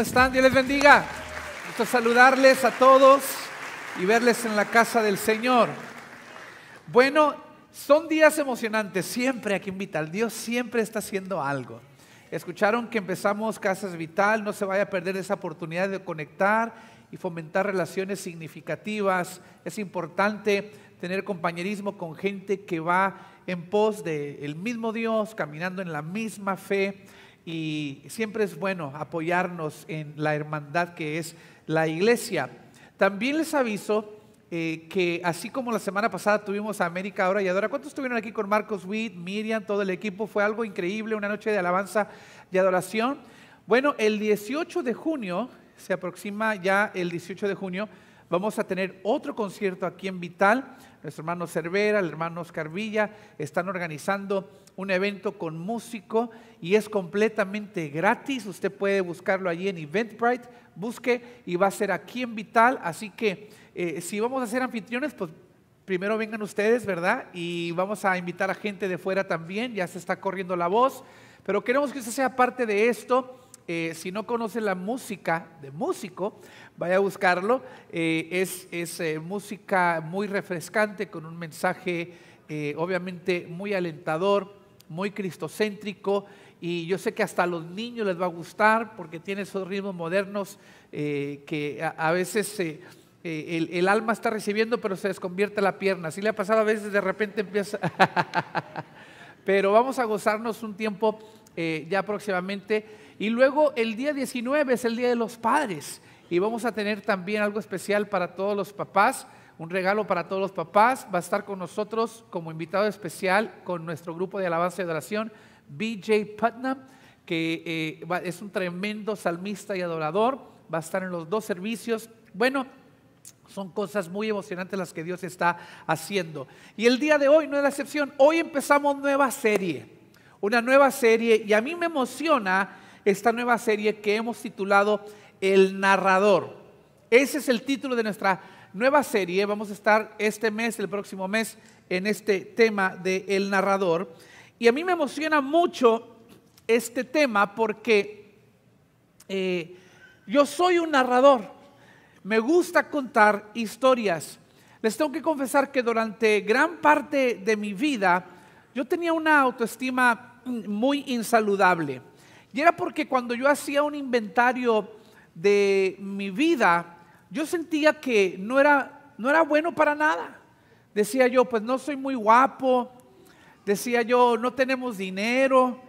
están? Dios les bendiga. saludarles a todos y verles en la casa del Señor. Bueno, son días emocionantes siempre aquí en Vital. Dios siempre está haciendo algo. Escucharon que empezamos Casas Vital, no se vaya a perder esa oportunidad de conectar y fomentar relaciones significativas. Es importante tener compañerismo con gente que va en pos del el mismo Dios, caminando en la misma fe y siempre es bueno apoyarnos en la hermandad que es la iglesia. También les aviso eh, que así como la semana pasada tuvimos a América ahora y Adora, ¿cuántos estuvieron aquí con Marcos Witt, Miriam, todo el equipo? Fue algo increíble, una noche de alabanza y adoración. Bueno, el 18 de junio, se aproxima ya el 18 de junio, vamos a tener otro concierto aquí en Vital nuestro hermano Cervera, el hermano Oscar Villa, están organizando un evento con músico y es completamente gratis. Usted puede buscarlo allí en Eventbrite, busque y va a ser aquí en Vital. Así que eh, si vamos a ser anfitriones, pues primero vengan ustedes, ¿verdad? Y vamos a invitar a gente de fuera también, ya se está corriendo la voz, pero queremos que usted sea parte de esto. Eh, si no conoce la música de músico, vaya a buscarlo. Eh, es, es eh, música muy refrescante, con un mensaje obviamente muy alentador, muy cristocéntrico. Y yo sé que hasta a los niños les va a gustar porque tiene esos ritmos modernos que a, veces el, alma está recibiendo, pero se desconvierte la pierna. Así le ha pasado a veces, de repente empieza. pero vamos a gozarnos un tiempo ya próximamente. Y luego el día 19 es el Día de los Padres. Y vamos a tener también algo especial para todos los papás, un regalo para todos los papás. Va a estar con nosotros como invitado especial con nuestro grupo de alabanza y adoración, BJ Putnam, que eh, es un tremendo salmista y adorador. Va a estar en los dos servicios. Bueno, son cosas muy emocionantes las que Dios está haciendo. Y el día de hoy no es la excepción. Hoy empezamos nueva serie, una nueva serie y a mí me emociona esta nueva serie que hemos titulado El Narrador. Ese es el título de nuestra nueva serie. Vamos a estar este mes, el próximo mes, en este tema de El Narrador. Y a mí me emociona mucho este tema porque eh, yo soy un narrador. Me gusta contar historias. Les tengo que confesar que durante gran parte de mi vida yo tenía una autoestima muy insaludable. Y era porque cuando yo hacía un inventario de mi vida, yo sentía que no era, no era bueno para nada. Decía yo, pues no soy muy guapo. Decía yo, no tenemos dinero.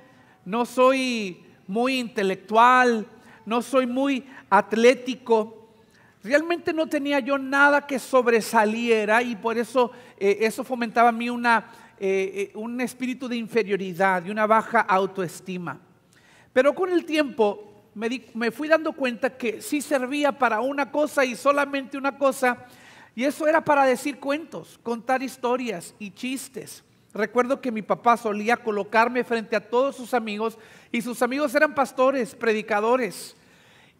No soy muy intelectual. No soy muy atlético. Realmente no tenía yo nada que sobresaliera y por eso eh, eso fomentaba a mí una, eh, eh, un espíritu de inferioridad y una baja autoestima. Pero con el tiempo me, fui dando cuenta que sí servía para una cosa y solamente una cosa, y eso era para decir cuentos, contar historias y chistes. Recuerdo que mi papá solía colocarme frente a todos sus amigos, y sus amigos eran pastores, predicadores,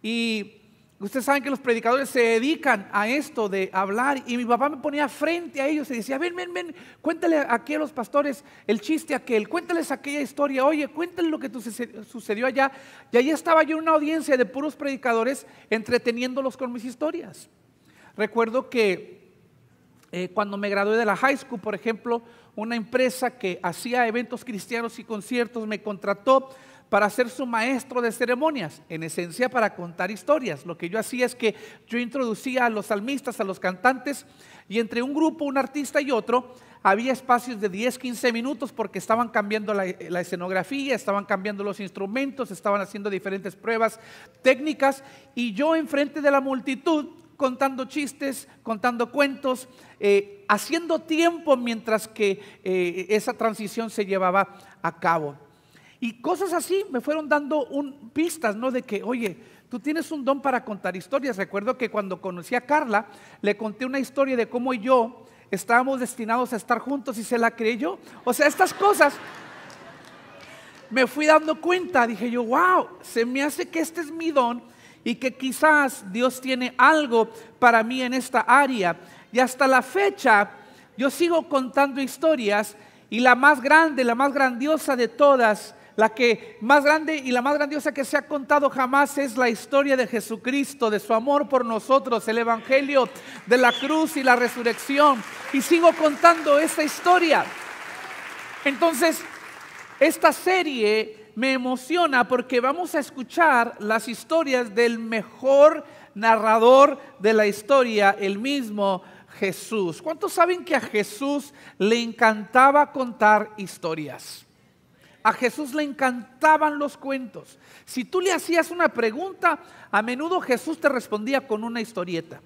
y Ustedes saben que los predicadores se dedican a esto de hablar y mi papá me ponía frente a ellos y decía, ven, ven, ven, cuéntale aquí a los pastores el chiste aquel, cuéntales aquella historia, oye, cuéntale lo que sucedió allá. Y ahí estaba yo en una audiencia de puros predicadores entreteniéndolos con mis historias. Recuerdo que eh, cuando me gradué de la high school, por ejemplo, una empresa que hacía eventos cristianos y conciertos me contrató para ser su maestro de ceremonias, en esencia para contar historias. Lo que yo hacía es que yo introducía a los salmistas, a los cantantes, y entre un grupo, un artista y otro, había espacios de 10, 15 minutos porque estaban cambiando la, escenografía, estaban cambiando los instrumentos, estaban haciendo diferentes pruebas técnicas y yo enfrente de la multitud contando chistes, contando cuentos, eh, haciendo tiempo mientras que eh, esa transición se llevaba a cabo. Y cosas así me fueron dando pistas, ¿no? De que, oye, tú tienes un don para contar historias. Recuerdo que cuando conocí a Carla, le conté una historia de cómo yo estábamos destinados a estar juntos y se la creyó. O sea, estas cosas me fui dando cuenta, dije yo, wow, se me hace que este es mi don y que quizás Dios tiene algo para mí en esta área. Y hasta la fecha yo sigo contando historias y la más grande, la más grandiosa de todas la que más grande y la más grandiosa que se ha contado jamás es la historia de Jesucristo, de su amor por nosotros, el Evangelio de la cruz y la resurrección. Y sigo contando esta historia. Entonces, esta serie me emociona porque vamos a escuchar las historias del mejor narrador de la historia, el mismo Jesús. ¿Cuántos saben que a Jesús le encantaba contar historias? A Jesús le encantaban los cuentos. Si tú le hacías una pregunta, a menudo Jesús te respondía con una historieta.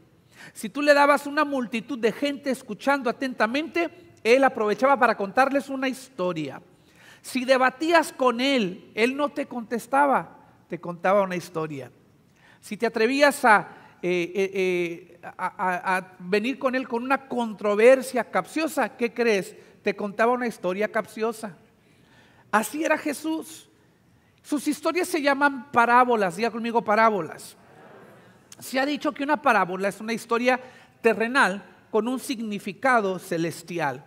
Si tú le dabas una multitud de gente escuchando atentamente, él aprovechaba para contarles una historia. Si debatías con él, él no te contestaba, te contaba una historia. Si te atrevías a, eh, eh, eh, venir con él con una controversia capciosa, ¿qué crees? Te contaba una historia capciosa. Así era Jesús. Sus historias se llaman parábolas, diga conmigo parábolas. Se ha dicho que una parábola es una historia terrenal con un significado celestial.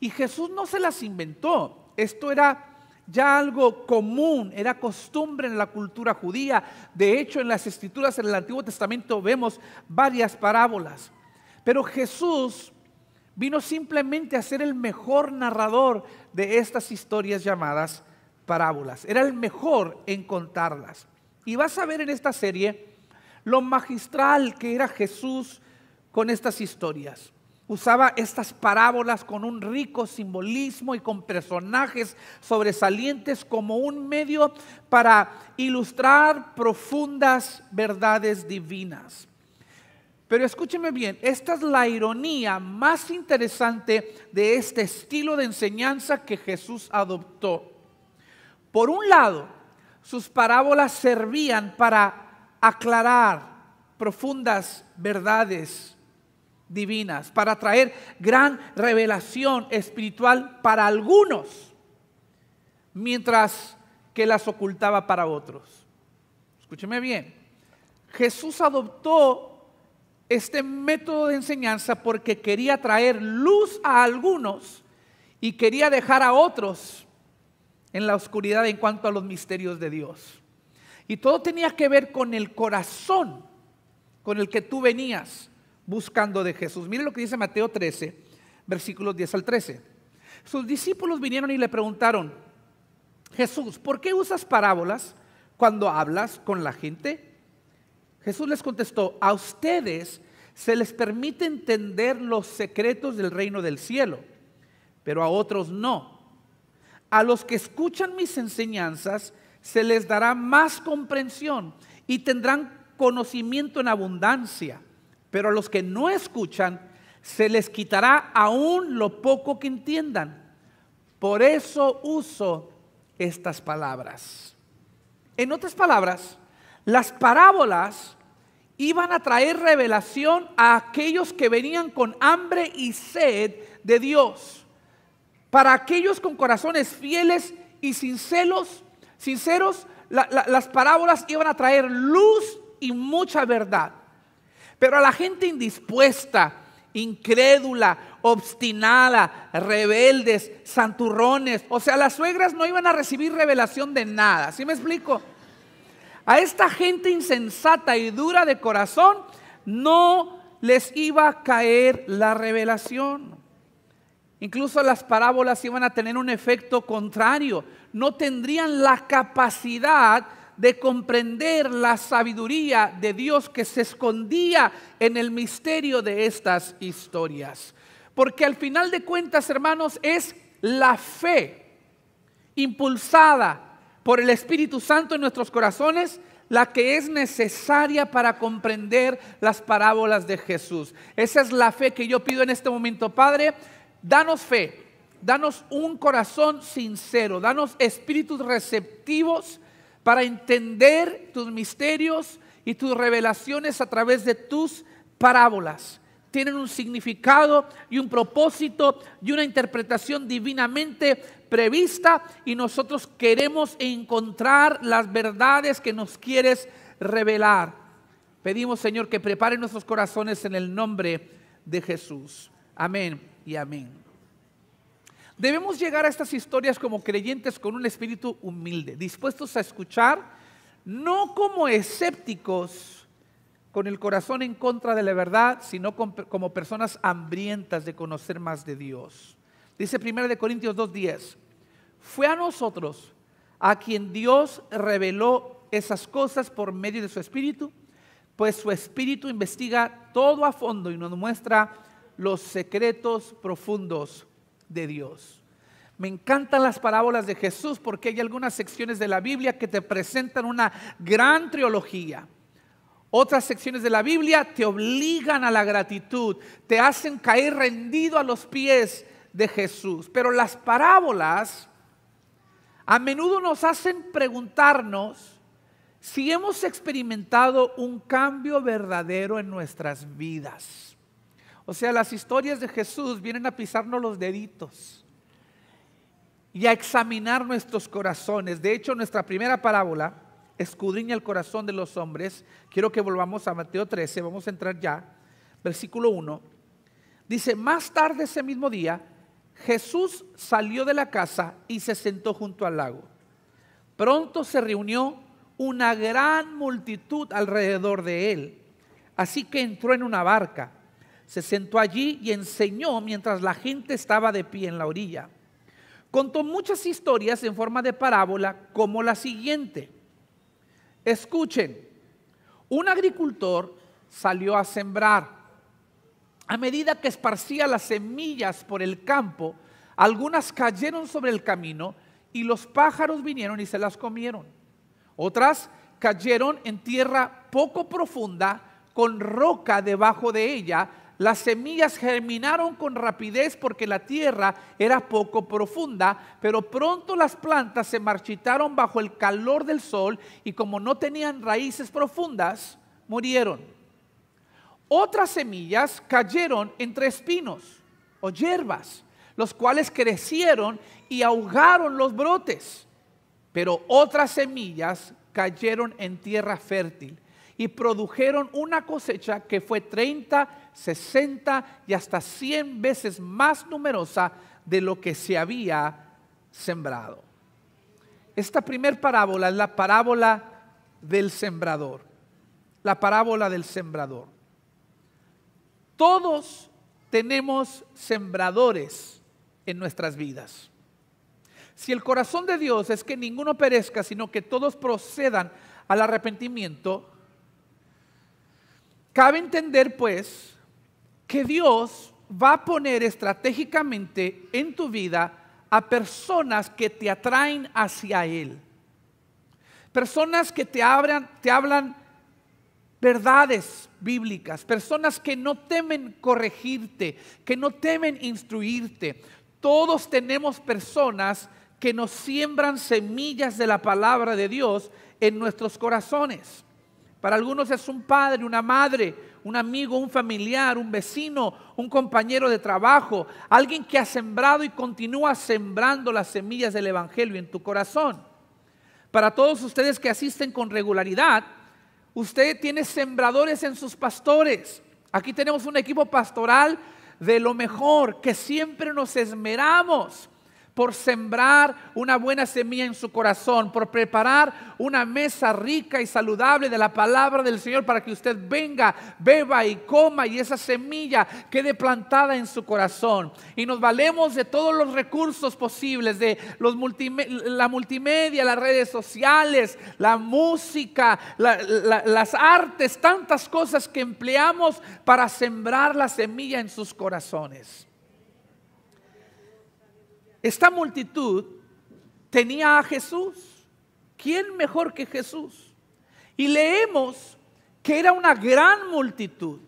Y Jesús no se las inventó, esto era ya algo común, era costumbre en la cultura judía. De hecho, en las escrituras en el Antiguo Testamento vemos varias parábolas. Pero Jesús vino simplemente a ser el mejor narrador de estas historias llamadas parábolas. Era el mejor en contarlas. Y vas a ver en esta serie lo magistral que era Jesús con estas historias. Usaba estas parábolas con un rico simbolismo y con personajes sobresalientes como un medio para ilustrar profundas verdades divinas. Pero escúcheme bien, esta es la ironía más interesante de este estilo de enseñanza que Jesús adoptó. Por un lado, sus parábolas servían para aclarar profundas verdades divinas, para traer gran revelación espiritual para algunos, mientras que las ocultaba para otros. Escúcheme bien, Jesús adoptó este método de enseñanza porque quería traer luz a algunos y quería dejar a otros en la oscuridad en cuanto a los misterios de Dios. Y todo tenía que ver con el corazón con el que tú venías buscando de Jesús. Mire lo que dice Mateo 13, versículos 10 al 13. Sus discípulos vinieron y le preguntaron, Jesús, ¿por qué usas parábolas cuando hablas con la gente? Jesús les contestó, a ustedes se les permite entender los secretos del reino del cielo, pero a otros no. A los que escuchan mis enseñanzas se les dará más comprensión y tendrán conocimiento en abundancia, pero a los que no escuchan se les quitará aún lo poco que entiendan. Por eso uso estas palabras. En otras palabras, las parábolas iban a traer revelación a aquellos que venían con hambre y sed de Dios. Para aquellos con corazones fieles y sinceros, sinceros las parábolas iban a traer luz y mucha verdad. Pero a la gente indispuesta, incrédula, obstinada, rebeldes, santurrones, o sea, las suegras no iban a recibir revelación de nada. ¿Sí me explico? A esta gente insensata y dura de corazón no les iba a caer la revelación. Incluso las parábolas iban a tener un efecto contrario. No tendrían la capacidad de comprender la sabiduría de Dios que se escondía en el misterio de estas historias. Porque al final de cuentas, hermanos, es la fe impulsada por el Espíritu Santo en nuestros corazones, la que es necesaria para comprender las parábolas de Jesús. Esa es la fe que yo pido en este momento, Padre. Danos fe, danos un corazón sincero, danos espíritus receptivos para entender tus misterios y tus revelaciones a través de tus parábolas. Tienen un significado y un propósito y una interpretación divinamente prevista y nosotros queremos encontrar las verdades que nos quieres revelar. Pedimos, Señor, que prepare nuestros corazones en el nombre de Jesús. Amén y amén. Debemos llegar a estas historias como creyentes con un espíritu humilde, dispuestos a escuchar, no como escépticos con el corazón en contra de la verdad, sino como personas hambrientas de conocer más de Dios. Dice 1 Corintios 2.10, fue a nosotros a quien Dios reveló esas cosas por medio de su espíritu, pues su espíritu investiga todo a fondo y nos muestra los secretos profundos de Dios. Me encantan las parábolas de Jesús porque hay algunas secciones de la Biblia que te presentan una gran trilogía, Otras secciones de la Biblia te obligan a la gratitud, te hacen caer rendido a los pies de Jesús. Pero las parábolas a menudo nos hacen preguntarnos si hemos experimentado un cambio verdadero en nuestras vidas. O sea, las historias de Jesús vienen a pisarnos los deditos y a examinar nuestros corazones. De hecho, nuestra primera parábola, escudriña el corazón de los hombres. Quiero que volvamos a Mateo 13, vamos a entrar ya. Versículo 1. Dice, más tarde ese mismo día, Jesús salió de la casa y se sentó junto al lago. Pronto se reunió una gran multitud alrededor de él. Así que entró en una barca, se sentó allí y enseñó mientras la gente estaba de pie en la orilla. Contó muchas historias en forma de parábola como la siguiente. Escuchen, un agricultor salió a sembrar. A medida que esparcía las semillas por el campo, algunas cayeron sobre el camino y los pájaros vinieron y se las comieron. Otras cayeron en tierra poco profunda con roca debajo de ella. Las semillas germinaron con rapidez porque la tierra era poco profunda, pero pronto las plantas se marchitaron bajo el calor del sol y como no tenían raíces profundas, murieron. Otras semillas cayeron entre espinos o hierbas, los cuales crecieron y ahogaron los brotes. Pero otras semillas cayeron en tierra fértil y produjeron una cosecha que fue 30, 60 y hasta 100 veces más numerosa de lo que se había sembrado. Esta primer parábola es la parábola del sembrador. La parábola del sembrador. Todos tenemos sembradores en nuestras vidas. Si el corazón de Dios es que ninguno perezca, sino que todos procedan al arrepentimiento, cabe entender pues que Dios va a poner estratégicamente en tu vida a personas que te atraen hacia Él. Personas que te, abran, te hablan verdades bíblicas, personas que no temen corregirte, que no temen instruirte. Todos tenemos personas que nos siembran semillas de la palabra de Dios en nuestros corazones. Para algunos es un padre, una madre, un amigo, un familiar, un vecino, un compañero de trabajo, alguien que ha sembrado y continúa sembrando las semillas del Evangelio en tu corazón. Para todos ustedes que asisten con regularidad, Usted tiene sembradores en sus pastores. Aquí tenemos un equipo pastoral de lo mejor, que siempre nos esmeramos por sembrar una buena semilla en su corazón, por preparar una mesa rica y saludable de la palabra del Señor para que usted venga, beba y coma y esa semilla quede plantada en su corazón. Y nos valemos de todos los recursos posibles, de los la multimedia, las redes sociales, la música, las artes, tantas cosas que empleamos para sembrar la semilla en sus corazones. Esta multitud tenía a Jesús. ¿Quién mejor que Jesús? Y leemos que era una gran multitud.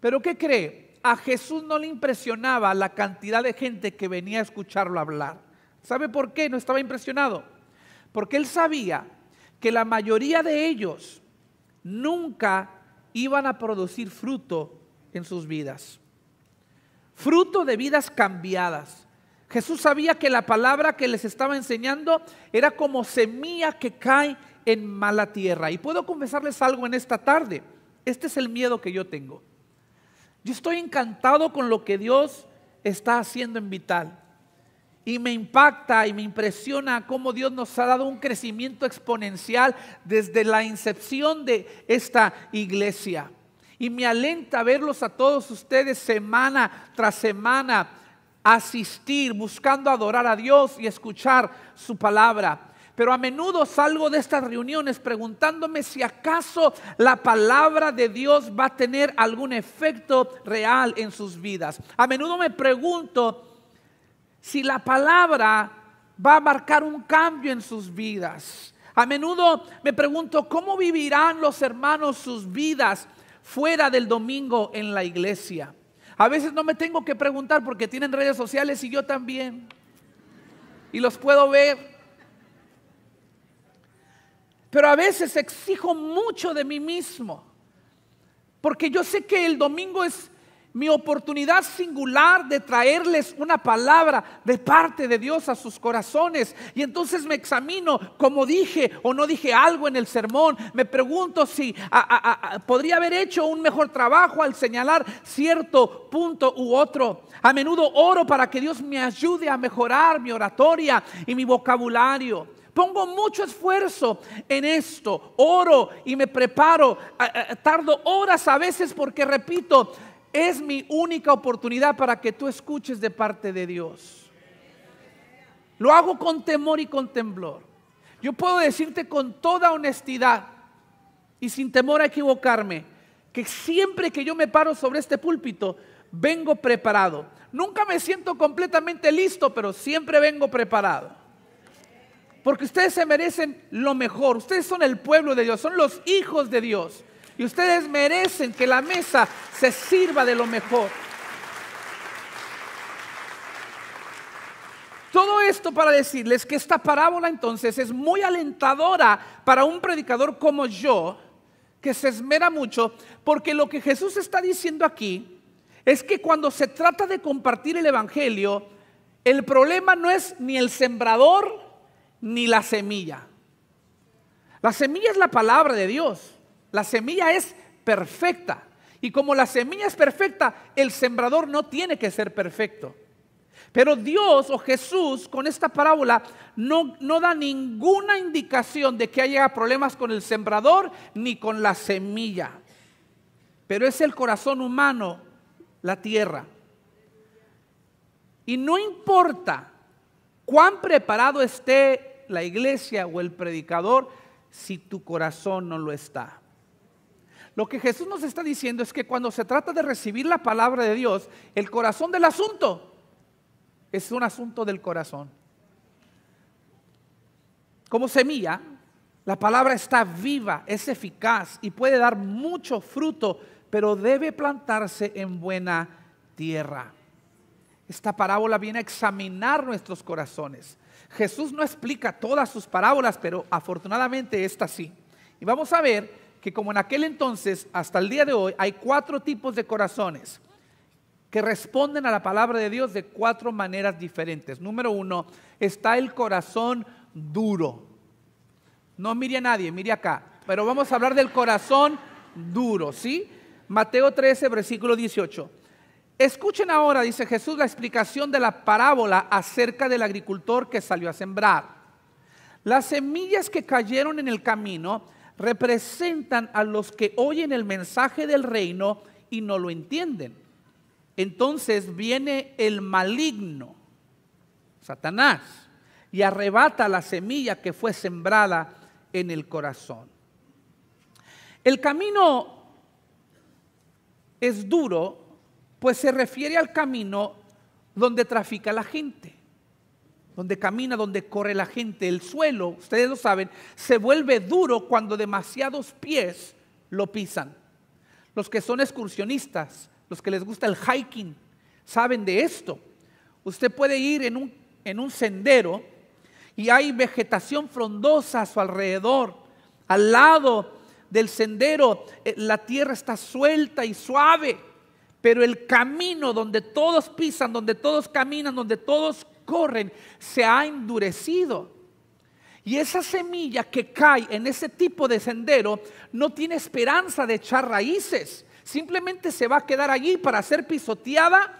Pero ¿qué cree? A Jesús no le impresionaba la cantidad de gente que venía a escucharlo hablar. ¿Sabe por qué? No estaba impresionado. Porque él sabía que la mayoría de ellos nunca iban a producir fruto en sus vidas. Fruto de vidas cambiadas Jesús sabía que la palabra que les estaba enseñando era como semilla que cae en mala tierra. Y puedo confesarles algo en esta tarde. Este es el miedo que yo tengo. Yo estoy encantado con lo que Dios está haciendo en Vital. Y me impacta y me impresiona cómo Dios nos ha dado un crecimiento exponencial desde la incepción de esta iglesia. Y me alenta verlos a todos ustedes semana tras semana asistir, buscando adorar a Dios y escuchar su palabra. Pero a menudo salgo de estas reuniones preguntándome si acaso la palabra de Dios va a tener algún efecto real en sus vidas. A menudo me pregunto si la palabra va a marcar un cambio en sus vidas. A menudo me pregunto cómo vivirán los hermanos sus vidas fuera del domingo en la iglesia. A veces no me tengo que preguntar porque tienen redes sociales y yo también. Y los puedo ver. Pero a veces exijo mucho de mí mismo. Porque yo sé que el domingo es mi oportunidad singular de traerles una palabra de parte de Dios a sus corazones. Y entonces me examino como dije o no dije algo en el sermón. Me pregunto si podría haber hecho un mejor trabajo al señalar cierto punto u otro. A menudo oro para que Dios me ayude a mejorar mi oratoria y mi vocabulario. Pongo mucho esfuerzo en esto, oro y me preparo, tardo horas a veces porque repito, es mi única oportunidad para que tú escuches de parte de Dios. Lo hago con temor y con temblor. Yo puedo decirte con toda honestidad y sin temor a equivocarme que siempre que yo me paro sobre este púlpito, vengo preparado. Nunca me siento completamente listo, pero siempre vengo preparado. Porque ustedes se merecen lo mejor. Ustedes son el pueblo de Dios, son los hijos de Dios. Y ustedes merecen que la mesa se sirva de lo mejor. Todo esto para decirles que esta parábola entonces es muy alentadora para un predicador como yo, que se esmera mucho, porque lo que Jesús está diciendo aquí es que cuando se trata de compartir el Evangelio, el problema no es ni el sembrador ni la semilla. La semilla es la palabra de Dios. La semilla es perfecta. Y como la semilla es perfecta, el sembrador no tiene que ser perfecto. Pero Dios o Jesús con esta parábola no, no, da ninguna indicación de que haya problemas con el sembrador ni con la semilla. Pero es el corazón humano, la tierra. Y no importa cuán preparado esté la iglesia o el predicador si tu corazón no lo está. Lo que Jesús nos está diciendo es que cuando se trata de recibir la palabra de Dios, el corazón del asunto es un asunto del corazón. Como semilla, la palabra está viva, es eficaz y puede dar mucho fruto, pero debe plantarse en buena tierra. Esta parábola viene a examinar nuestros corazones. Jesús no explica todas sus parábolas, pero afortunadamente esta sí. Y vamos a ver que como en aquel entonces, hasta el día de hoy, hay cuatro tipos de corazones que responden a la palabra de Dios de cuatro maneras diferentes. Número uno, está el corazón duro. No mire a nadie, mire acá. Pero vamos a hablar del corazón duro, ¿sí? Mateo 13, versículo 18. Escuchen ahora, dice Jesús, la explicación de la parábola acerca del agricultor que salió a sembrar. Las semillas que cayeron en el camino representan a los que oyen el mensaje del reino y no lo entienden. Entonces viene el maligno, Satanás, y arrebata la semilla que fue sembrada en el corazón. El camino es duro, pues se refiere al camino donde trafica la gente donde camina, donde corre la gente, el suelo, ustedes lo saben, se vuelve duro cuando demasiados pies lo pisan. Los que son excursionistas, los que les gusta el hiking, saben de esto. Usted puede ir en un, en un sendero y hay vegetación frondosa a su alrededor. Al lado del sendero eh, la tierra está suelta y suave, pero el camino donde todos pisan, donde todos caminan, donde todos corren se ha endurecido. Y esa semilla que cae en ese tipo de sendero no tiene esperanza de echar raíces. Simplemente se va a quedar allí para ser pisoteada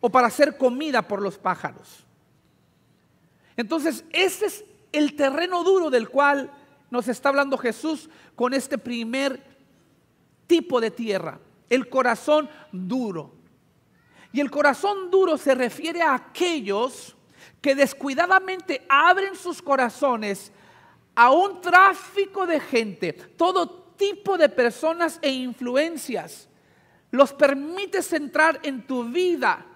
o para ser comida por los pájaros. Entonces, ese es el terreno duro del cual nos está hablando Jesús con este primer tipo de tierra, el corazón duro. Y el corazón duro se refiere a aquellos que descuidadamente abren sus corazones a un tráfico de gente, todo tipo de personas e influencias. Los permites entrar en tu vida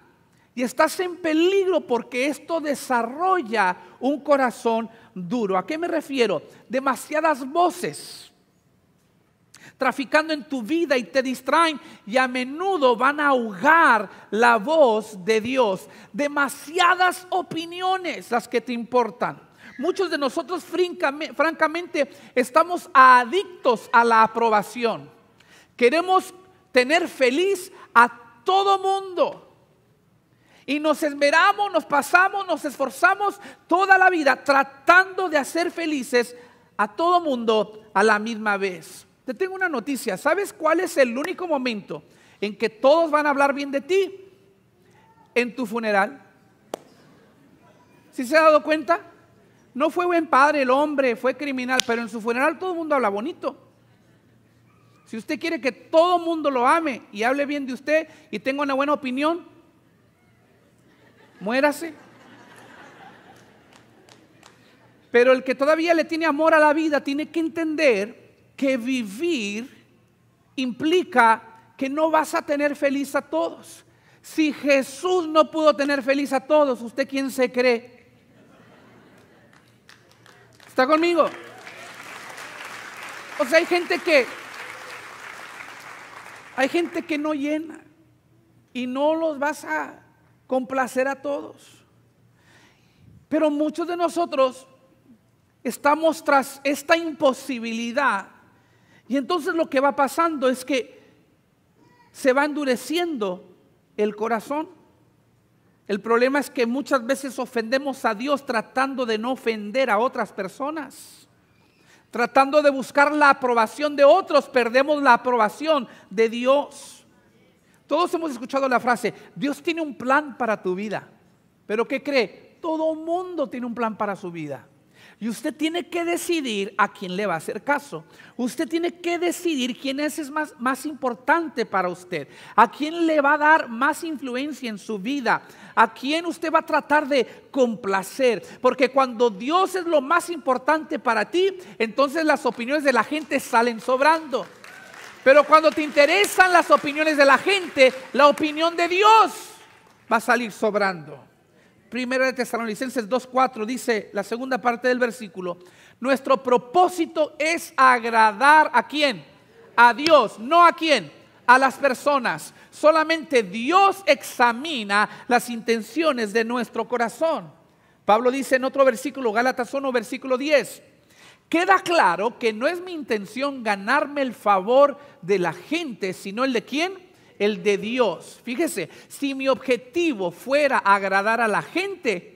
y estás en peligro porque esto desarrolla un corazón duro. ¿A qué me refiero? Demasiadas voces traficando en tu vida y te distraen y a menudo van a ahogar la voz de Dios. Demasiadas opiniones las que te importan. Muchos de nosotros francamente estamos adictos a la aprobación. Queremos tener feliz a todo mundo. Y nos esmeramos, nos pasamos, nos esforzamos toda la vida tratando de hacer felices a todo mundo a la misma vez. Te tengo una noticia. ¿Sabes cuál es el único momento en que todos van a hablar bien de ti? En tu funeral. ¿Sí se ha dado cuenta? No fue buen padre el hombre, fue criminal, pero en su funeral todo el mundo habla bonito. Si usted quiere que todo el mundo lo ame y hable bien de usted y tenga una buena opinión, muérase. Pero el que todavía le tiene amor a la vida tiene que entender que vivir implica que no vas a tener feliz a todos. Si Jesús no pudo tener feliz a todos, ¿usted quién se cree? ¿Está conmigo? O sea, hay gente que hay gente que no llena y no los vas a complacer a todos. Pero muchos de nosotros estamos tras esta imposibilidad y entonces lo que va pasando es que se va endureciendo el corazón. El problema es que muchas veces ofendemos a Dios tratando de no ofender a otras personas. Tratando de buscar la aprobación de otros, perdemos la aprobación de Dios. Todos hemos escuchado la frase, Dios tiene un plan para tu vida. Pero ¿qué cree? Todo mundo tiene un plan para su vida. Y usted tiene que decidir a quién le va a hacer caso. Usted tiene que decidir quién es más, más importante para usted, a quién le va a dar más influencia en su vida, a quién usted va a tratar de complacer. Porque cuando Dios es lo más importante para ti, entonces las opiniones de la gente salen sobrando. Pero cuando te interesan las opiniones de la gente, la opinión de Dios va a salir sobrando. Primera de Tesalonicenses 2.4 dice la segunda parte del versículo, nuestro propósito es agradar a quién? A Dios, no a quién, a las personas. Solamente Dios examina las intenciones de nuestro corazón. Pablo dice en otro versículo, Gálatas 1, versículo 10, queda claro que no es mi intención ganarme el favor de la gente, sino el de quién? el de Dios. Fíjese, si mi objetivo fuera agradar a la gente,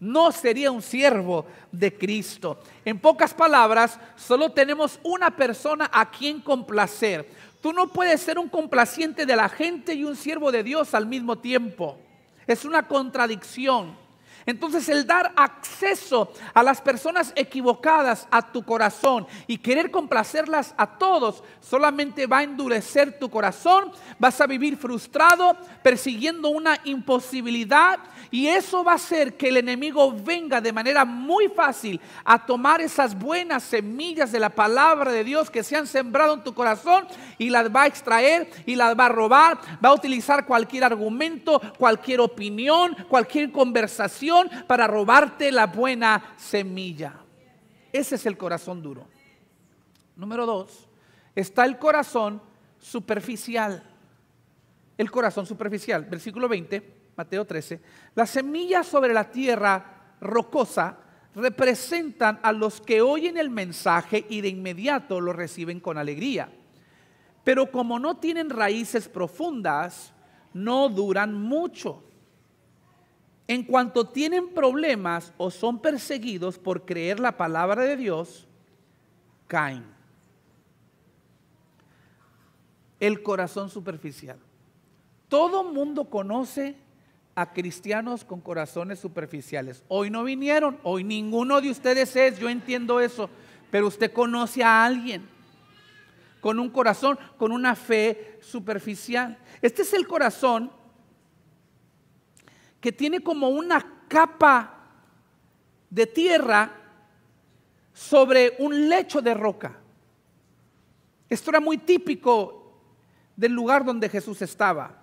no sería un siervo de Cristo. En pocas palabras, solo tenemos una persona a quien complacer. Tú no puedes ser un complaciente de la gente y un siervo de Dios al mismo tiempo. Es una contradicción. Entonces el dar acceso a las personas equivocadas a tu corazón y querer complacerlas a todos solamente va a endurecer tu corazón, vas a vivir frustrado, persiguiendo una imposibilidad y eso va a hacer que el enemigo venga de manera muy fácil a tomar esas buenas semillas de la palabra de Dios que se han sembrado en tu corazón y las va a extraer y las va a robar, va a utilizar cualquier argumento, cualquier opinión, cualquier conversación para robarte la buena semilla. Ese es el corazón duro. Número dos, está el corazón superficial. El corazón superficial, versículo 20, Mateo 13. Las semillas sobre la tierra rocosa representan a los que oyen el mensaje y de inmediato lo reciben con alegría. Pero como no tienen raíces profundas, no duran mucho. En cuanto tienen problemas o son perseguidos por creer la palabra de Dios, caen. El corazón superficial. Todo mundo conoce a cristianos con corazones superficiales. Hoy no vinieron, hoy ninguno de ustedes es, yo entiendo eso, pero usted conoce a alguien con un corazón, con una fe superficial. Este es el corazón que tiene como una capa de tierra sobre un lecho de roca. Esto era muy típico del lugar donde Jesús estaba.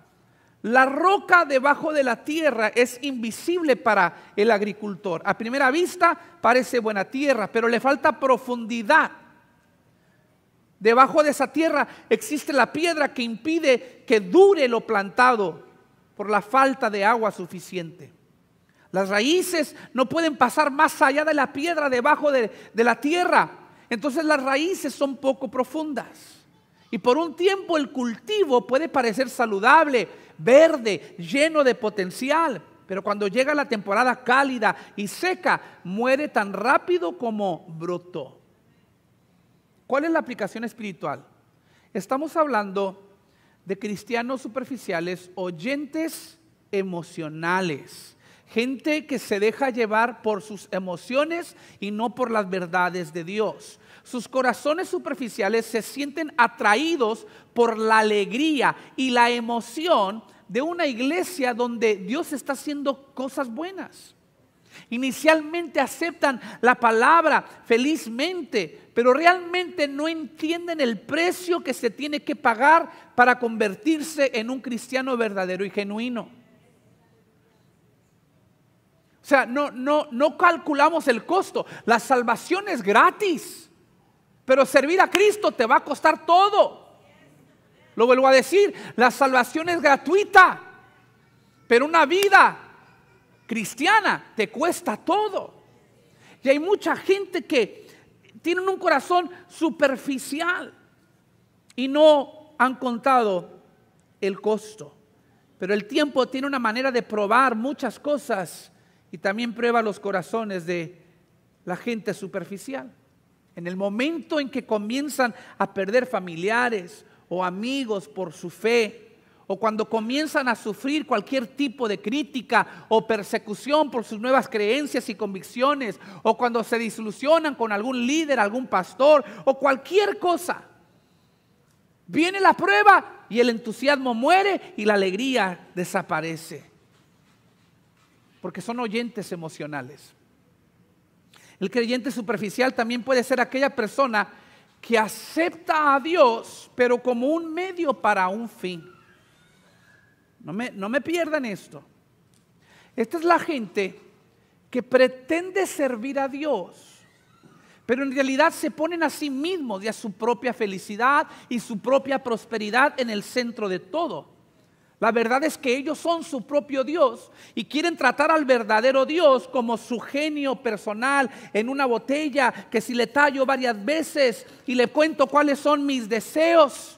La roca debajo de la tierra es invisible para el agricultor. A primera vista parece buena tierra, pero le falta profundidad. Debajo de esa tierra existe la piedra que impide que dure lo plantado por la falta de agua suficiente. Las raíces no pueden pasar más allá de la piedra debajo de, la tierra. Entonces las raíces son poco profundas. Y por un tiempo el cultivo puede parecer saludable, verde, lleno de potencial. Pero cuando llega la temporada cálida y seca, muere tan rápido como brotó. ¿Cuál es la aplicación espiritual? Estamos hablando de cristianos superficiales, oyentes emocionales, gente que se deja llevar por sus emociones y no por las verdades de Dios. Sus corazones superficiales se sienten atraídos por la alegría y la emoción de una iglesia donde Dios está haciendo cosas buenas. Inicialmente aceptan la palabra felizmente, pero realmente no entienden el precio que se tiene que pagar para convertirse en un cristiano verdadero y genuino. O sea, no, no, no calculamos el costo. La salvación es gratis, pero servir a Cristo te va a costar todo. Lo vuelvo a decir, la salvación es gratuita, pero una vida cristiana te cuesta todo. Y hay mucha gente que, tienen un corazón superficial y no han contado el costo. Pero el tiempo tiene una manera de probar muchas cosas y también prueba los corazones de la gente superficial. En el momento en que comienzan a perder familiares o amigos por su fe, o cuando comienzan a sufrir cualquier tipo de crítica o persecución por sus nuevas creencias y convicciones, o cuando se disolucionan con algún líder, algún pastor, o cualquier cosa. Viene la prueba y el entusiasmo muere y la alegría desaparece. Porque son oyentes emocionales. El creyente superficial también puede ser aquella persona que acepta a Dios, pero como un medio para un fin. No me, pierdan esto. Esta es la gente que pretende servir a Dios pero en realidad se ponen a sí mismos y a su propia felicidad y su propia prosperidad en el centro de todo. La verdad es que ellos son su propio Dios y quieren tratar al verdadero Dios como su genio personal en una botella que si le tallo varias veces y le cuento cuáles son mis deseos,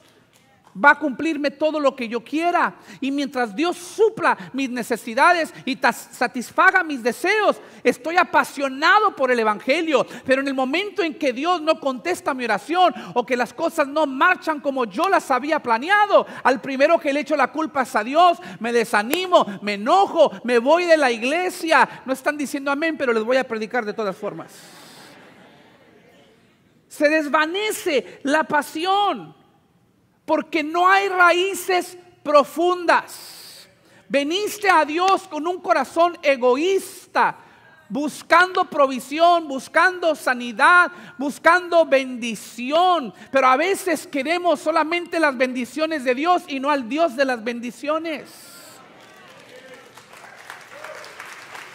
va a cumplirme todo lo que yo quiera. Y mientras Dios supla mis necesidades y satisfaga mis deseos, estoy apasionado por el Evangelio. Pero en el momento en que Dios no contesta mi oración o que las cosas no marchan como yo las había planeado, al primero que le echo la culpa es a Dios, me desanimo, me enojo, me voy de la iglesia. No están diciendo amén, pero les voy a predicar de todas formas. Se desvanece la pasión porque no hay raíces profundas. Veniste a Dios con un corazón egoísta, buscando provisión, buscando sanidad, buscando bendición. Pero a veces queremos solamente las bendiciones de Dios y no al Dios de las bendiciones.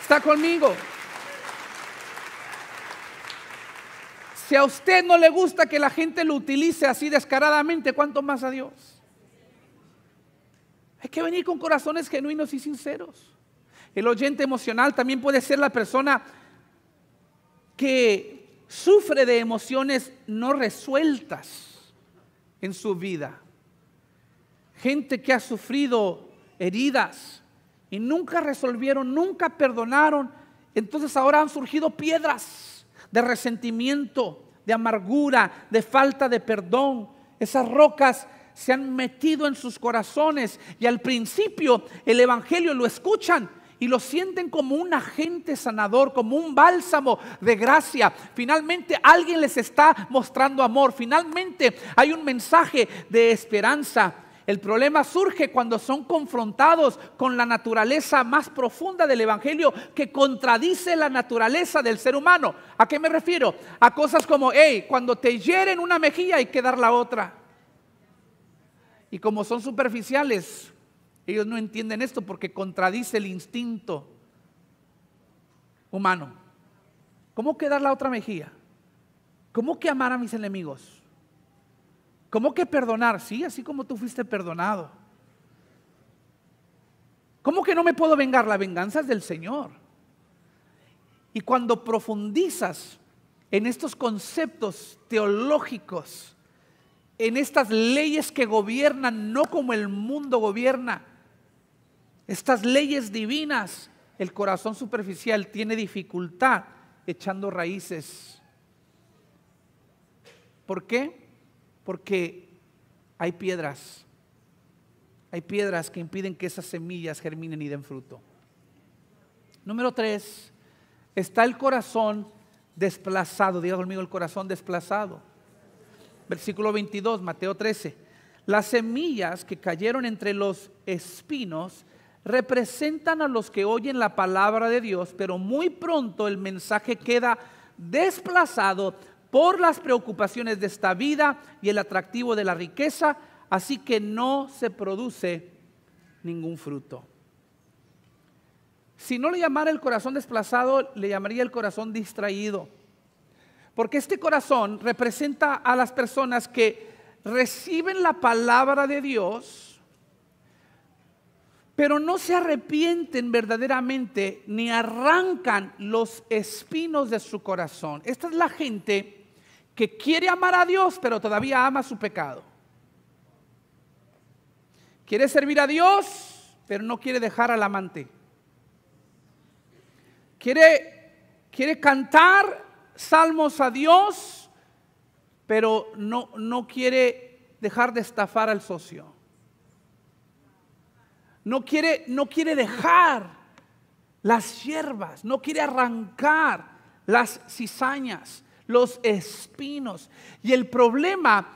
¿Está conmigo? Si a usted no le gusta que la gente lo utilice así descaradamente, ¿cuánto más a Dios? Hay que venir con corazones genuinos y sinceros. El oyente emocional también puede ser la persona que sufre de emociones no resueltas en su vida. Gente que ha sufrido heridas y nunca resolvieron, nunca perdonaron. Entonces ahora han surgido piedras de resentimiento, de amargura, de falta de perdón. Esas rocas se han metido en sus corazones y al principio el Evangelio lo escuchan y lo sienten como un agente sanador, como un bálsamo de gracia. Finalmente alguien les está mostrando amor, finalmente hay un mensaje de esperanza el problema surge cuando son confrontados con la naturaleza más profunda del Evangelio que contradice la naturaleza del ser humano. ¿A qué me refiero? A cosas como, hey, cuando te hieren una mejilla hay que dar la otra. Y como son superficiales, ellos no entienden esto porque contradice el instinto humano. ¿Cómo que dar la otra mejilla? ¿Cómo que amar a mis enemigos? ¿Cómo que perdonar? Sí, así como tú fuiste perdonado. ¿Cómo que no me puedo vengar? La venganza es del Señor. Y cuando profundizas en estos conceptos teológicos, en estas leyes que gobiernan, no como el mundo gobierna, estas leyes divinas, el corazón superficial tiene dificultad echando raíces. ¿Por qué? porque hay piedras, hay piedras que impiden que esas semillas germinen y den fruto. Número tres, está el corazón desplazado, diga conmigo el corazón desplazado. Versículo 22, Mateo 13. Las semillas que cayeron entre los espinos representan a los que oyen la palabra de Dios, pero muy pronto el mensaje queda desplazado por las preocupaciones de esta vida y el atractivo de la riqueza, así que no se produce ningún fruto. Si no le llamara el corazón desplazado, le llamaría el corazón distraído. Porque este corazón representa a las personas que reciben la palabra de Dios, pero no se arrepienten verdaderamente ni arrancan los espinos de su corazón. Esta es la gente que quiere amar a Dios, pero todavía ama su pecado. Quiere servir a Dios, pero no quiere dejar al amante. Quiere, quiere cantar salmos a Dios, pero no, no quiere dejar de estafar al socio. No quiere, no quiere dejar las hierbas, no quiere arrancar las cizañas, los espinos. Y el problema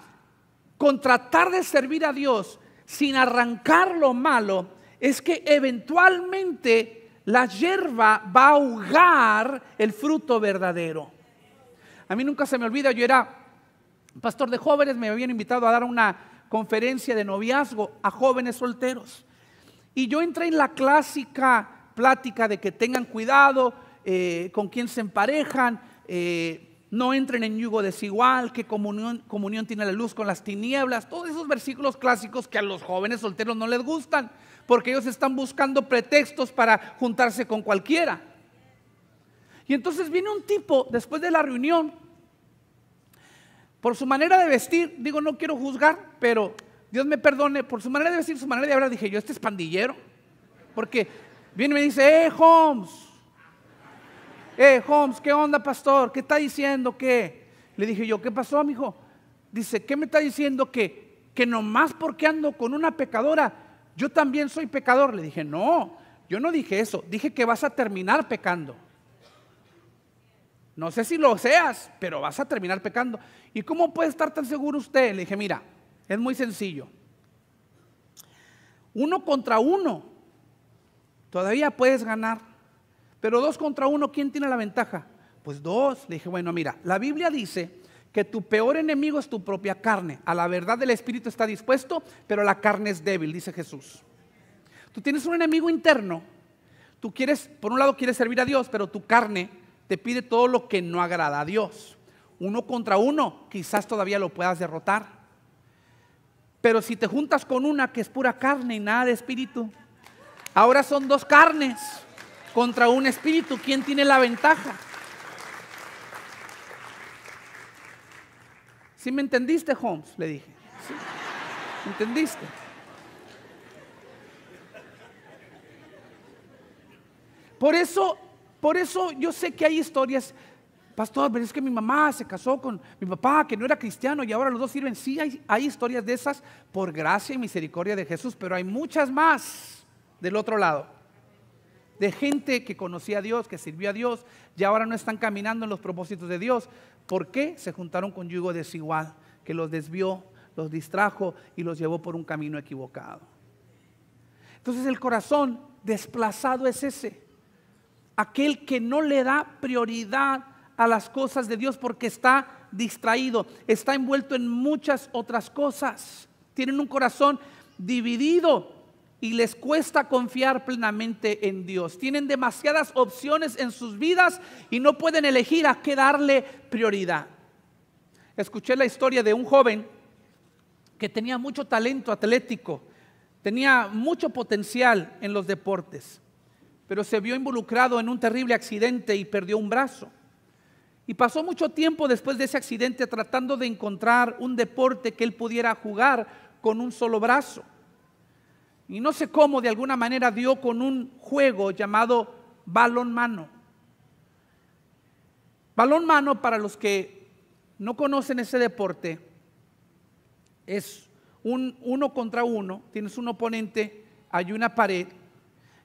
con tratar de servir a Dios sin arrancar lo malo es que eventualmente la hierba va a ahogar el fruto verdadero. A mí nunca se me olvida, yo era pastor de jóvenes, me habían invitado a dar una conferencia de noviazgo a jóvenes solteros. Y yo entré en la clásica plática de que tengan cuidado eh, con quién se emparejan, eh, no entren en yugo desigual, que comunión, comunión tiene la luz con las tinieblas, todos esos versículos clásicos que a los jóvenes solteros no les gustan, porque ellos están buscando pretextos para juntarse con cualquiera. Y entonces viene un tipo después de la reunión, por su manera de vestir, digo, no quiero juzgar, pero Dios me perdone, por su manera de vestir, su manera de hablar, dije yo, este es pandillero, porque viene y me dice, eh, Holmes, eh, Holmes, ¿qué onda, pastor? ¿Qué está diciendo? ¿Qué? Le dije yo, ¿qué pasó, mijo? Dice, ¿qué me está diciendo? Que, que nomás porque ando con una pecadora, yo también soy pecador. Le dije, no, yo no dije eso. Dije que vas a terminar pecando. No sé si lo seas, pero vas a terminar pecando. ¿Y cómo puede estar tan seguro usted? Le dije, mira, es muy sencillo. Uno contra uno, todavía puedes ganar. Pero dos contra uno, ¿quién tiene la ventaja? Pues dos. Le dije, bueno, mira, la Biblia dice que tu peor enemigo es tu propia carne. A la verdad del Espíritu está dispuesto, pero la carne es débil, dice Jesús. Tú tienes un enemigo interno. Tú quieres, por un lado, quieres servir a Dios, pero tu carne te pide todo lo que no agrada a Dios. Uno contra uno, quizás todavía lo puedas derrotar. Pero si te juntas con una que es pura carne y nada de espíritu, ahora son dos carnes contra un espíritu, ¿quién tiene la ventaja? Si me entendiste, Holmes? Le dije. entendiste? Por eso, por eso yo sé que hay historias, pastor, pero es que mi mamá se casó con mi papá que no era cristiano y ahora los dos sirven. Sí, hay, hay historias de esas por gracia y misericordia de Jesús, pero hay muchas más del otro lado de gente que conocía a Dios, que sirvió a Dios, y ahora no están caminando en los propósitos de Dios. ¿Por qué? Se juntaron con yugo desigual, que los desvió, los distrajo y los llevó por un camino equivocado. Entonces el corazón desplazado es ese, aquel que no le da prioridad a las cosas de Dios porque está distraído, está envuelto en muchas otras cosas. Tienen un corazón dividido y les cuesta confiar plenamente en Dios. Tienen demasiadas opciones en sus vidas y no pueden elegir a qué darle prioridad. Escuché la historia de un joven que tenía mucho talento atlético, tenía mucho potencial en los deportes, pero se vio involucrado en un terrible accidente y perdió un brazo. Y pasó mucho tiempo después de ese accidente tratando de encontrar un deporte que él pudiera jugar con un solo brazo. Y no sé cómo, de alguna manera dio con un juego llamado balón mano. Balón mano, para los que no conocen ese deporte, es un uno contra uno, tienes un oponente, hay una pared,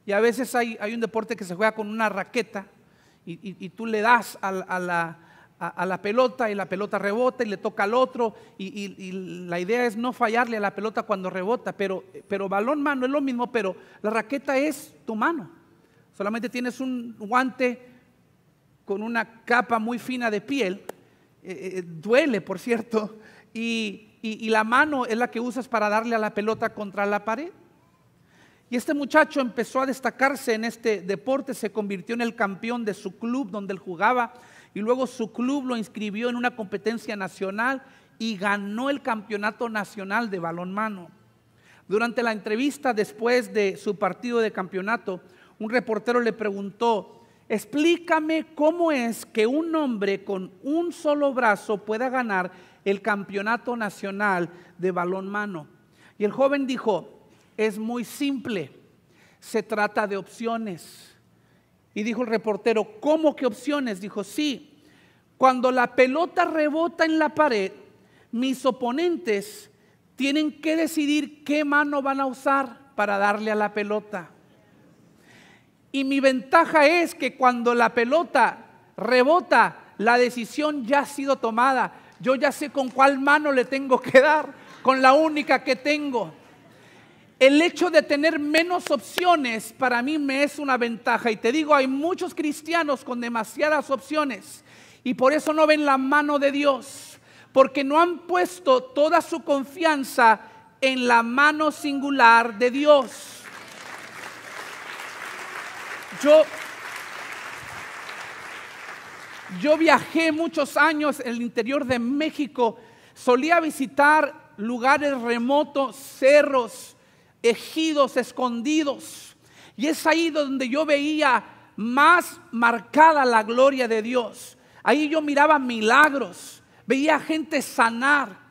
y a veces hay, un deporte que se juega con una raqueta y, tú le das a, la, a, la pelota y la pelota rebota y le toca al otro y, la idea es no fallarle a la pelota cuando rebota, pero, pero balón mano es lo mismo, pero la raqueta es tu mano. Solamente tienes un guante con una capa muy fina de piel, eh, eh, eh, duele por cierto, y, y la mano es la que usas para darle a la pelota contra la pared. Y este muchacho empezó a destacarse en este deporte, se convirtió en el campeón de su club donde él jugaba, y luego su club lo inscribió en una competencia nacional y ganó el campeonato nacional de balonmano. Durante la entrevista después de su partido de campeonato, un reportero le preguntó, explícame cómo es que un hombre con un solo brazo pueda ganar el campeonato nacional de balonmano. Y el joven dijo, es muy simple, se trata de opciones. Y dijo el reportero, ¿cómo qué opciones? Dijo, sí, cuando la pelota rebota en la pared, mis oponentes tienen que decidir qué mano van a usar para darle a la pelota. Y mi ventaja es que cuando la pelota rebota, la decisión ya ha sido tomada. Yo ya sé con cuál mano le tengo que dar, con la única que tengo. El hecho de tener menos opciones para mí me es una ventaja. Y te digo, hay muchos cristianos con demasiadas opciones y por eso no ven la mano de Dios, porque no han puesto toda su confianza en la mano singular de Dios. Yo, yo viajé muchos años en el interior de México, solía visitar lugares remotos, cerros, ejidos escondidos. Y es ahí donde yo veía más marcada la gloria de Dios. Ahí yo miraba milagros, veía gente sanar.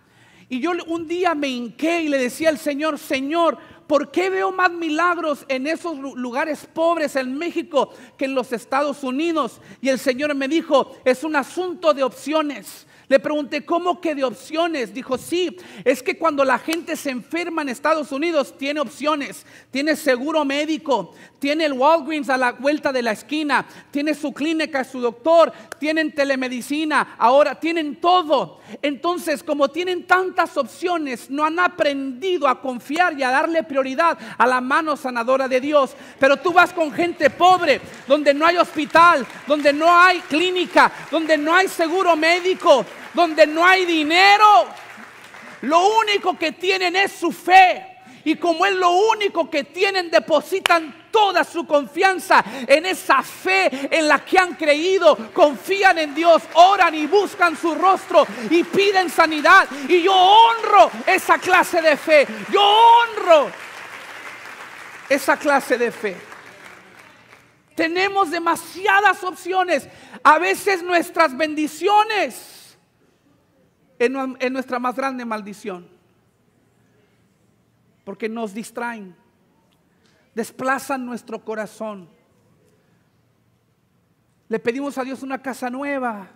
Y yo un día me hinqué y le decía al Señor, Señor, ¿por qué veo más milagros en esos lugares pobres en México que en los Estados Unidos? Y el Señor me dijo, es un asunto de opciones. Le pregunté, ¿cómo que de opciones? Dijo, sí, es que cuando la gente se enferma en Estados Unidos, tiene opciones. Tiene seguro médico, tiene el Walgreens a la vuelta de la esquina, tiene su clínica, su doctor, tienen telemedicina, ahora tienen todo. Entonces, como tienen tantas opciones, no han aprendido a confiar y a darle prioridad a la mano sanadora de Dios. Pero tú vas con gente pobre, donde no hay hospital, donde no hay clínica, donde no hay seguro médico donde no hay dinero, lo único que tienen es su fe. Y como es lo único que tienen, depositan toda su confianza en esa fe en la que han creído. Confían en Dios, oran y buscan su rostro y piden sanidad. Y yo honro esa clase de fe. Yo honro esa clase de fe. Tenemos demasiadas opciones. A veces nuestras bendiciones es, nuestra más grande maldición. Porque nos distraen, desplazan nuestro corazón. Le pedimos a Dios una casa nueva,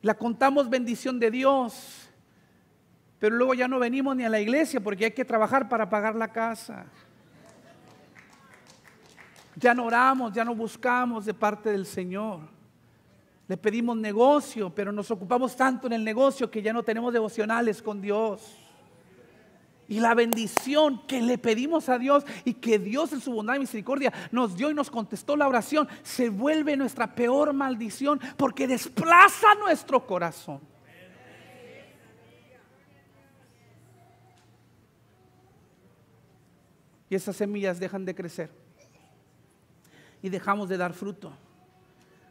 la contamos bendición de Dios, pero luego ya no venimos ni a la iglesia porque hay que trabajar para pagar la casa. Ya no oramos, ya no buscamos de parte del Señor. Le pedimos negocio, pero nos ocupamos tanto en el negocio que ya no tenemos devocionales con Dios. Y la bendición que le pedimos a Dios y que Dios en su bondad y misericordia nos dio y nos contestó la oración se vuelve nuestra peor maldición porque desplaza nuestro corazón. Y esas semillas dejan de crecer y dejamos de dar fruto.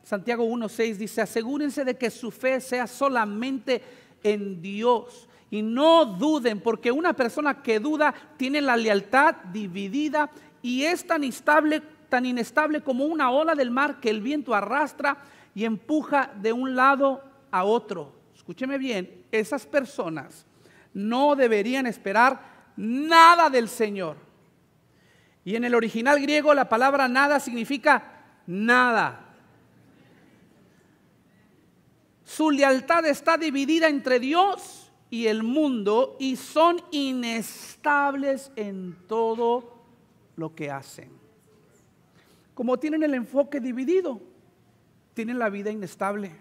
Santiago 1.6 dice, asegúrense de que su fe sea solamente en Dios y no duden, porque una persona que duda tiene la lealtad dividida y es tan instable, tan inestable como una ola del mar que el viento arrastra y empuja de un lado a otro. Escúcheme bien, esas personas no deberían esperar nada del Señor. Y en el original griego la palabra nada significa nada. Su lealtad está dividida entre Dios y el mundo y son inestables en todo lo que hacen. Como tienen el enfoque dividido, tienen la vida inestable.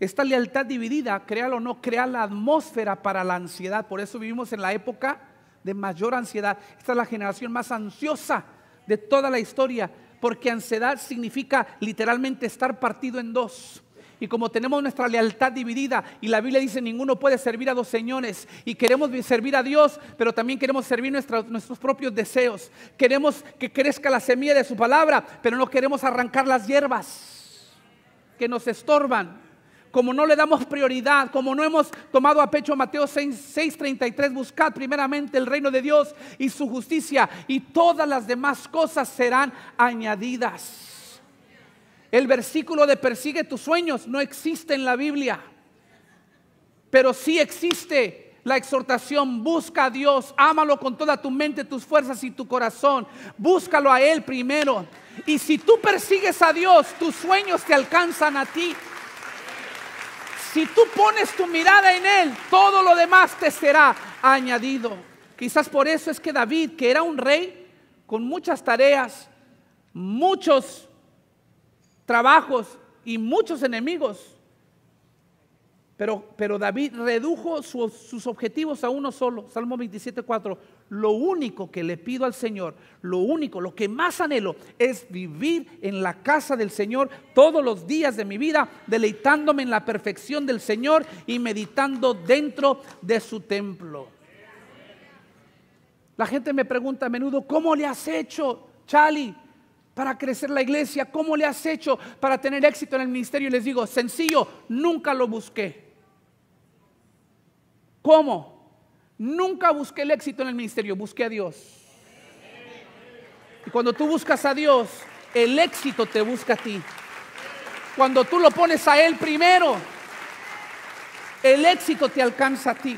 Esta lealtad dividida, créalo o no, crea la atmósfera para la ansiedad. Por eso vivimos en la época de mayor ansiedad. Esta es la generación más ansiosa de toda la historia, porque ansiedad significa literalmente estar partido en dos y como tenemos nuestra lealtad dividida y la Biblia dice ninguno puede servir a dos señores y queremos servir a Dios, pero también queremos servir nuestros propios deseos. Queremos que crezca la semilla de su palabra, pero no queremos arrancar las hierbas que nos estorban como no le damos prioridad, como no hemos tomado a pecho Mateo 6:33, tres buscad primeramente el reino de Dios y su justicia y todas las demás cosas serán añadidas. El versículo de persigue tus sueños no existe en la Biblia, pero sí existe la exhortación, busca a Dios, ámalo con toda tu mente, tus fuerzas y tu corazón. Búscalo a Él primero. Y si tú persigues a Dios, tus sueños te alcanzan a ti. Si tú pones tu mirada en Él, todo lo demás te será añadido. Quizás por eso es que David, que era un rey con muchas tareas, muchos trabajos y muchos enemigos. Pero, pero David redujo sus objetivos a uno solo. Salmo 4 Lo único que le pido al Señor, lo único, lo que más anhelo es vivir en la casa del Señor todos los días de mi vida, deleitándome en la perfección del Señor y meditando dentro de su templo. La gente me pregunta a menudo, ¿cómo le has hecho, Chali? para crecer la iglesia? ¿Cómo le has hecho para tener éxito en el ministerio? les digo, sencillo, nunca lo busqué. ¿Cómo? Nunca busqué el éxito en el ministerio, busqué a Dios. Y cuando tú buscas a Dios, el éxito te busca a ti. Cuando tú lo pones a Él primero, el éxito te alcanza a ti.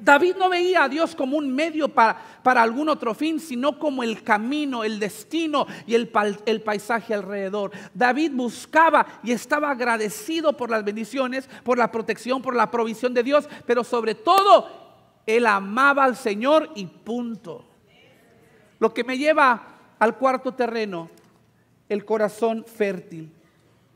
David no veía a Dios como un medio para, algún otro fin, sino como el camino, el destino y el, el paisaje alrededor. David buscaba y estaba agradecido por las bendiciones, por la protección, por la provisión de Dios, pero sobre todo, él amaba al Señor y punto. Lo que me lleva al cuarto terreno, el corazón fértil.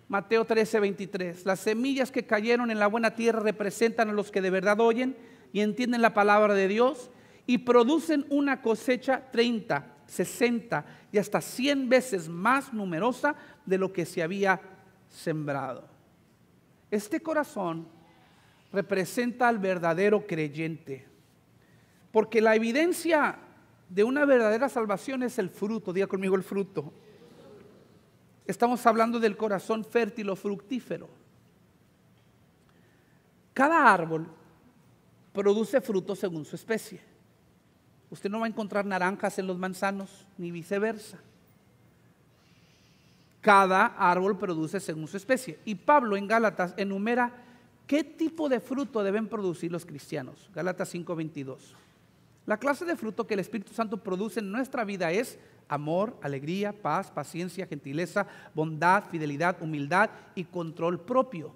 Mateo 13, 23. Las semillas que cayeron en la buena tierra representan a los que de verdad oyen y entienden la palabra de Dios y producen una cosecha 30, 60 y hasta 100 veces más numerosa de lo que se había sembrado. Este corazón representa al verdadero creyente, porque la evidencia de una verdadera salvación es el fruto, diga conmigo el fruto. Estamos hablando del corazón fértil o fructífero. Cada árbol produce fruto según su especie. Usted no va a encontrar naranjas en los manzanos, ni viceversa. Cada árbol produce según su especie. Y Pablo en Gálatas enumera qué tipo de fruto deben producir los cristianos. Gálatas 5:22. La clase de fruto que el Espíritu Santo produce en nuestra vida es amor, alegría, paz, paciencia, gentileza, bondad, fidelidad, humildad y control propio.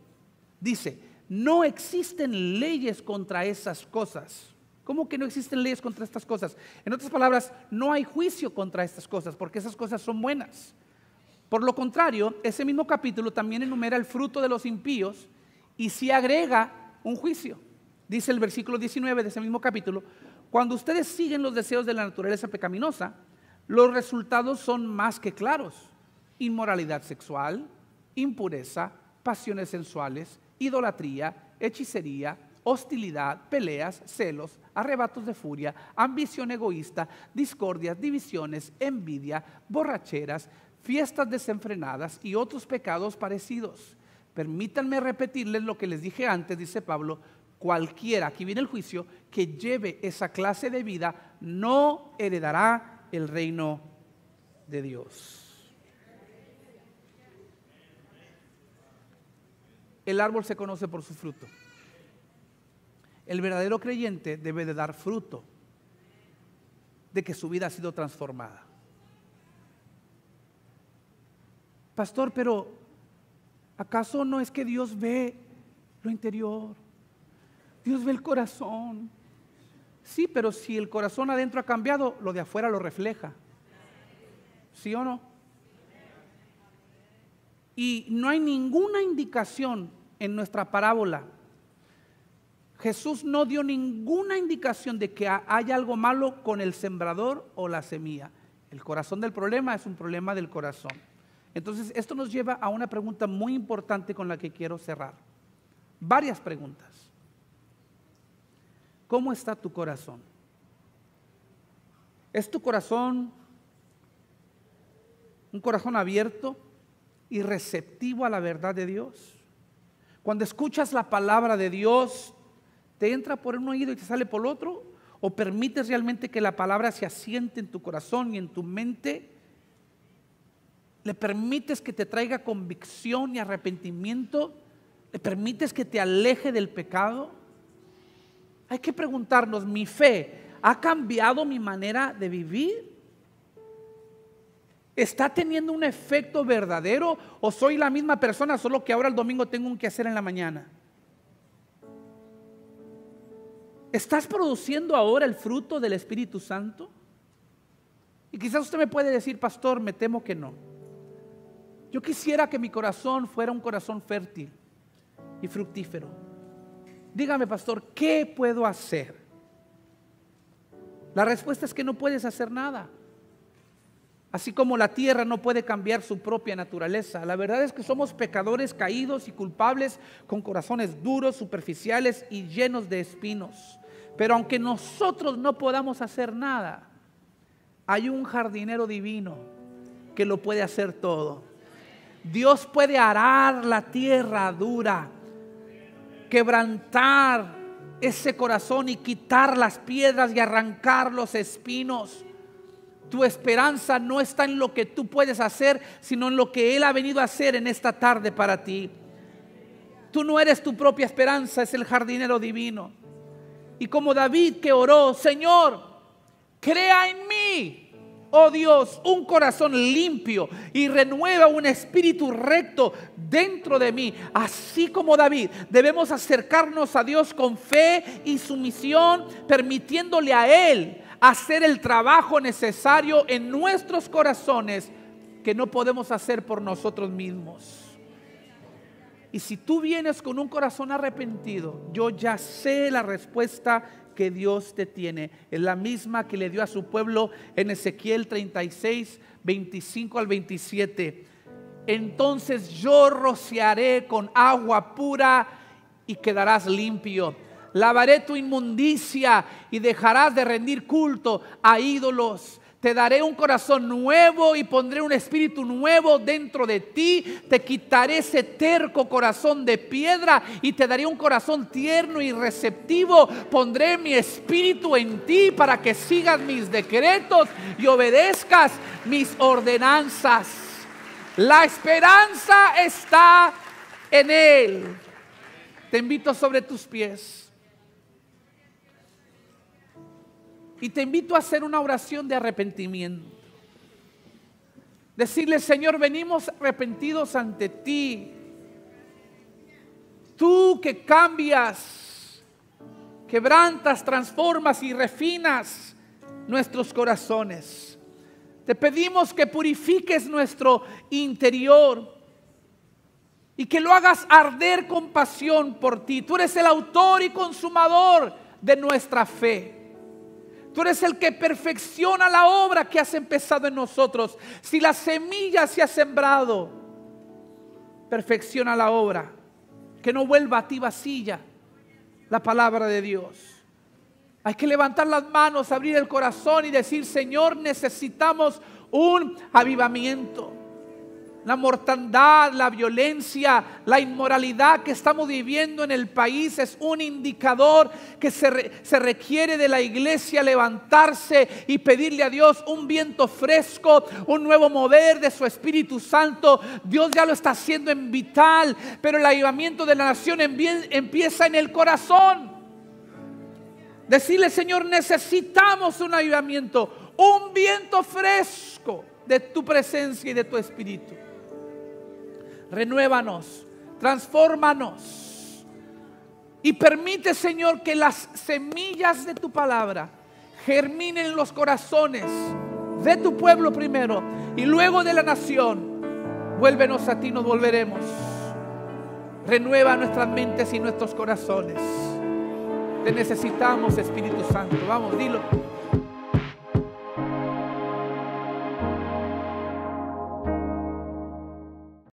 Dice, no existen leyes contra esas cosas. ¿Cómo que no existen leyes contra estas cosas? En otras palabras, no hay juicio contra estas cosas, porque esas cosas son buenas. Por lo contrario, ese mismo capítulo también enumera el fruto de los impíos y sí agrega un juicio. Dice el versículo 19 de ese mismo capítulo, cuando ustedes siguen los deseos de la naturaleza pecaminosa, los resultados son más que claros. Inmoralidad sexual, impureza, pasiones sensuales, idolatría, hechicería, hostilidad, peleas, celos, arrebatos de furia, ambición egoísta, discordias, divisiones, envidia, borracheras, fiestas desenfrenadas y otros pecados parecidos. Permítanme repetirles lo que les dije antes, dice Pablo, cualquiera, que viene el juicio, que lleve esa clase de vida no heredará el reino de Dios. El árbol se conoce por su fruto. El verdadero creyente debe de dar fruto de que su vida ha sido transformada. Pastor, pero ¿acaso no es que Dios ve lo interior? Dios ve el corazón. Sí, pero si el corazón adentro ha cambiado, lo de afuera lo refleja. ¿Sí o no? Y no hay ninguna indicación en nuestra parábola. Jesús no dio ninguna indicación de que haya algo malo con el sembrador o la semilla. El corazón del problema es un problema del corazón. Entonces, esto nos lleva a una pregunta muy importante con la que quiero cerrar. Varias preguntas. ¿Cómo está tu corazón? ¿Es tu corazón un corazón abierto y receptivo a la verdad de Dios. Cuando escuchas la palabra de Dios, ¿te entra por un oído y te sale por otro? ¿O permites realmente que la palabra se asiente en tu corazón y en tu mente? ¿Le permites que te traiga convicción y arrepentimiento? ¿Le permites que te aleje del pecado? Hay que preguntarnos, ¿mi fe ha cambiado mi manera de vivir? ¿Está teniendo un efecto verdadero o soy la misma persona, solo que ahora el domingo tengo un que hacer en la mañana? ¿Estás produciendo ahora el fruto del Espíritu Santo? Y quizás usted me puede decir, pastor, me temo que no. Yo quisiera que mi corazón fuera un corazón fértil y fructífero. Dígame, pastor, ¿qué puedo hacer? La respuesta es que no puedes hacer nada. Así como la tierra no puede cambiar su propia naturaleza. La verdad es que somos pecadores caídos y culpables con corazones duros, superficiales y llenos de espinos. Pero aunque nosotros no podamos hacer nada, hay un jardinero divino que lo puede hacer todo. Dios puede arar la tierra dura, quebrantar ese corazón y quitar las piedras y arrancar los espinos. Tu esperanza no está en lo que tú puedes hacer, sino en lo que Él ha venido a hacer en esta tarde para ti. Tú no eres tu propia esperanza, es el jardinero divino. Y como David que oró, Señor, crea en mí oh Dios, un corazón limpio y renueva un espíritu recto dentro de mí. Así como David, debemos acercarnos a Dios con fe y sumisión, permitiéndole a Él hacer el trabajo necesario en nuestros corazones que no podemos hacer por nosotros mismos. Y si tú vienes con un corazón arrepentido, yo ya sé la respuesta que Dios te tiene. Es la misma que le dio a su pueblo en Ezequiel 36, 25 al 27. Entonces yo rociaré con agua pura y quedarás limpio lavaré tu inmundicia y dejarás de rendir culto a ídolos. Te daré un corazón nuevo y pondré un espíritu nuevo dentro de ti. Te quitaré ese terco corazón de piedra y te daré un corazón tierno y receptivo. Pondré mi espíritu en ti para que sigas mis decretos y obedezcas mis ordenanzas. La esperanza está en Él. Te invito sobre tus pies. Y te invito a hacer una oración de arrepentimiento. Decirle, Señor, venimos arrepentidos ante ti. Tú que cambias, quebrantas, transformas y refinas nuestros corazones. Te pedimos que purifiques nuestro interior y que lo hagas arder con pasión por ti. Tú eres el autor y consumador de nuestra fe. Tú eres el que perfecciona la obra que has empezado en nosotros. Si la semilla se ha sembrado, perfecciona la obra. Que no vuelva a ti vacilla la palabra de Dios. Hay que levantar las manos, abrir el corazón y decir, Señor, necesitamos un avivamiento la mortandad, la violencia, la inmoralidad que estamos viviendo en el país es un indicador que se, requiere de la iglesia levantarse y pedirle a Dios un viento fresco, un nuevo mover de su Espíritu Santo. Dios ya lo está haciendo en vital, pero el avivamiento de la nación empieza en el corazón. Decirle, Señor, necesitamos un ayudamiento, un viento fresco de tu presencia y de tu espíritu renuévanos, transfórmanos. Y permite, Señor, que las semillas de tu palabra germinen en los corazones de tu pueblo primero y luego de la nación. Vuélvenos a ti, nos volveremos. Renueva nuestras mentes y nuestros corazones. Te necesitamos, Espíritu Santo. Vamos, dilo.